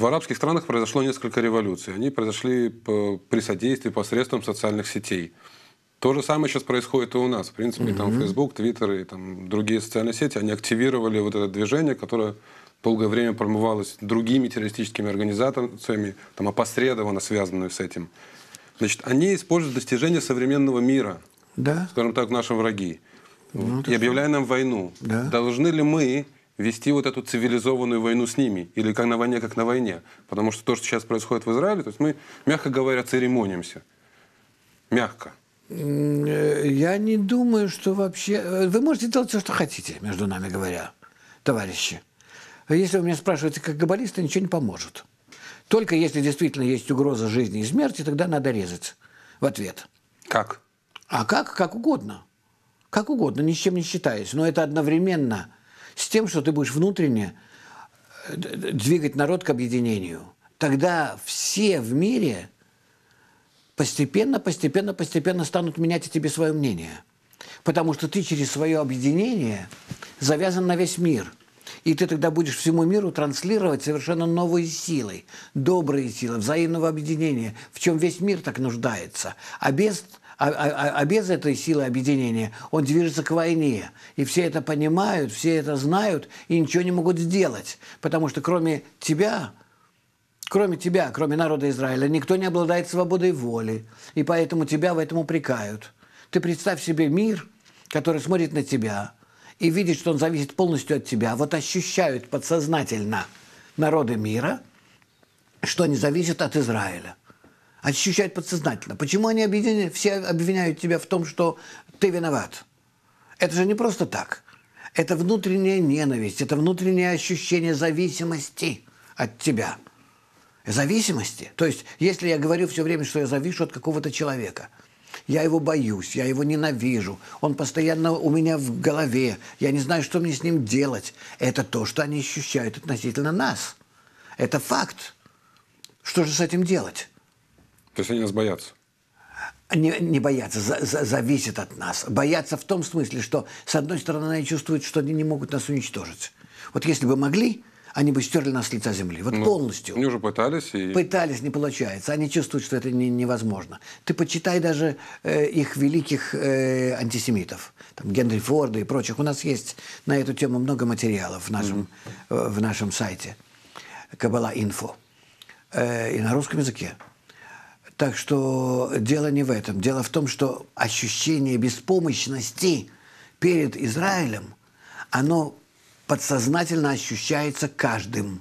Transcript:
В арабских странах произошло несколько революций. Они произошли при содействии посредством социальных сетей. То же самое сейчас происходит и у нас. В принципе, угу. там Facebook, Twitter и там другие социальные сети, они активировали вот это движение, которое долгое время промывалось другими террористическими организациями, там опосредованно связанными с этим. Значит, они используют достижения современного мира, да? скажем так, наши враги, ну, и объявляя нам войну. Да? Должны ли мы вести вот эту цивилизованную войну с ними, или как на войне, как на войне. Потому что то, что сейчас происходит в Израиле, то есть мы, мягко говоря, церемонимся. Мягко. Э, я не думаю, что вообще... Э, вы можете делать все, что хотите, между нами говоря, товарищи. Если вы меня спрашиваете, как габбалисты, ничего не поможет. Только если действительно есть угроза жизни и смерти, тогда надо резать в ответ. Как? А как? Как угодно. Как угодно, ни с чем не считаясь. Но это одновременно с тем, что ты будешь внутренне э, двигать народ к объединению. Тогда все в мире постепенно, постепенно, постепенно станут менять о тебе свое мнение. Потому что ты через свое объединение завязан на весь мир. И ты тогда будешь всему миру транслировать совершенно новые силы, добрые силы, взаимного объединения, в чем весь мир так нуждается. А без а, а, а, а без этой силы объединения он движется к войне. И все это понимают, все это знают и ничего не могут сделать. Потому что кроме тебя, кроме тебя, кроме народа Израиля, никто не обладает свободой воли. И поэтому тебя в этом упрекают. Ты представь себе мир, который смотрит на тебя и видит, что он зависит полностью от тебя. Вот ощущают подсознательно народы мира, что они зависят от Израиля ощущать подсознательно. Почему они объединяют, все обвиняют тебя в том, что ты виноват? Это же не просто так. Это внутренняя ненависть, это внутреннее ощущение зависимости от тебя. Зависимости. То есть, если я говорю все время, что я завишу от какого-то человека, я его боюсь, я его ненавижу, он постоянно у меня в голове, я не знаю, что мне с ним делать. Это то, что они ощущают относительно нас. Это факт. Что же с этим делать? То есть они нас боятся? Не, не боятся, за, за, зависит от нас. Боятся в том смысле, что, с одной стороны, они чувствуют, что они не могут нас уничтожить. Вот если бы могли, они бы стерли нас с лица земли. Вот ну, полностью. Они уже пытались. И... Пытались, не получается. Они чувствуют, что это не, невозможно. Ты почитай даже э, их великих э, антисемитов. Там Генри Форда и прочих. У нас есть на эту тему много материалов в нашем, mm-hmm. в нашем сайте. Кабала инфо. Э, и на русском языке. Так что дело не в этом. Дело в том, что ощущение беспомощности перед Израилем, оно подсознательно ощущается каждым.